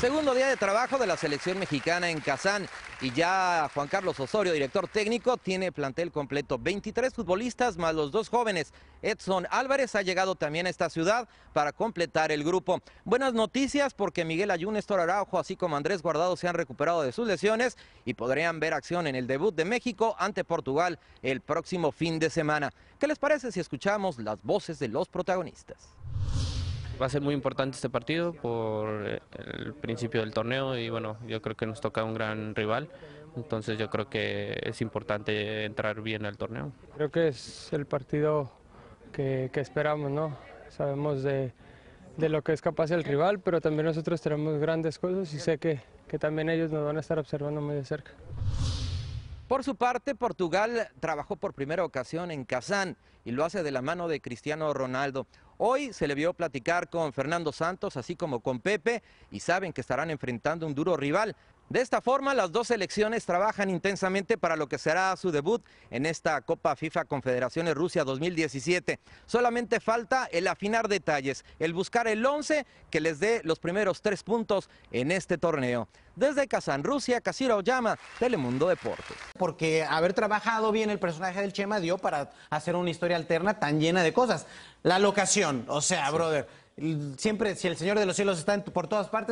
Segundo día de trabajo de la selección mexicana en Kazán y ya Juan Carlos Osorio, director técnico, tiene plantel completo 23 futbolistas más los dos jóvenes. Edson Álvarez ha llegado también a esta ciudad para completar el grupo. Buenas noticias porque Miguel Ayun, Néstor así como Andrés Guardado se han recuperado de sus lesiones y podrían ver acción en el debut de México ante Portugal el próximo fin de semana. ¿Qué les parece si escuchamos las voces de los protagonistas? Va a ser muy importante este partido por el principio del torneo y bueno, yo creo que nos toca un gran rival, entonces yo creo que es importante entrar bien al torneo. Creo que es el partido que, esperamos, ¿no? Sabemos de, de, lo que es capaz el rival, pero también nosotros tenemos grandes cosas y sé que, que también ellos nos van a estar observando muy de cerca. Por su parte, Portugal trabajó por primera ocasión en Kazán y lo hace de la mano de Cristiano Ronaldo. Hoy se le vio platicar con Fernando Santos, así como con Pepe, y saben que estarán enfrentando un duro rival, de esta forma, las dos selecciones trabajan intensamente para lo que será su debut en esta Copa FIFA Confederaciones Rusia 2017. Solamente falta el afinar detalles, el buscar el 11 que les dé los primeros tres puntos en este torneo. Desde Kazán, Rusia, Casiro Oyama, Telemundo Deportes. Porque haber trabajado bien el personaje del Chema dio para hacer una historia alterna tan llena de cosas. La locación, o sea, brother, siempre si el Señor de los Cielos está por todas partes...